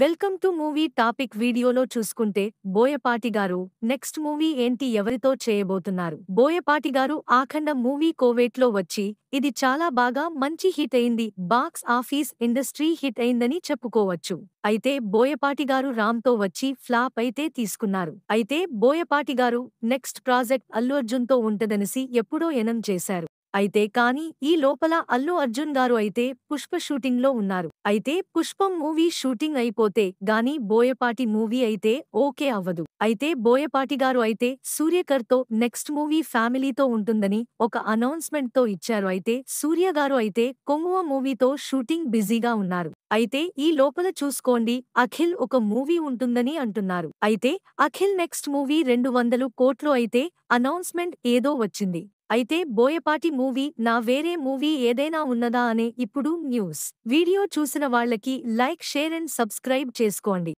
welcome to movie topic వీడియోలో చూసుకుంటే బోయపాటి గారు నెక్స్ట్ మూవీ ఏంటి ఎవరితో చేయబోతున్నారు బోయపాటి గారు ఆఖండ మూవీ కోవేట్లో వచ్చి ఇది చాలా బాగా మంచి హిట్ అయింది బాక్స్ ఆఫీస్ ఇండస్ట్రీ హిట్ అయిందని చెప్పుకోవచ్చు అయితే బోయపాటి గారు రామ్తో వచ్చి ఫ్లాప్ అయితే తీసుకున్నారు అయితే బోయపాటి గారు నెక్స్ట్ ప్రాజెక్ట్ అల్లు అర్జున్తో ఉంటదనిసి ఎప్పుడో ఎనం చేశారు అయితే కానీ ఈ లోపల అల్లు అర్జున్ గారు అయితే పుష్ప షూటింగ్లో ఉన్నారు అయితే పుష్పం మూవీ షూటింగ్ అయిపోతే గాని బోయపాటి మూవీ అయితే ఓకే అవ్వదు అయితే బోయపాటి గారు అయితే సూర్యకర్తో నెక్స్ట్ మూవీ ఫ్యామిలీతో ఉంటుందని ఒక అనౌన్స్మెంట్ తో ఇచ్చారు అయితే సూర్య గారు అయితే కొంగువ మూవీతో షూటింగ్ బిజీగా ఉన్నారు అయితే ఈ లోపల చూసుకోండి అఖిల్ ఒక మూవీ ఉంటుందని అంటున్నారు అయితే అఖిల్ నెక్స్ట్ మూవీ రెండు వందలు కోట్లు అయితే అనౌన్స్మెంట్ ఏదో వచ్చింది అయితే బోయపాటి మూవీ నా వేరే మూవీ ఏదైనా ఉన్నదా అనే ఇప్పుడు న్యూస్ వీడియో చూసిన వాళ్లకి లైక్ షేర్ అండ్ సబ్స్క్రైబ్ చేసుకోండి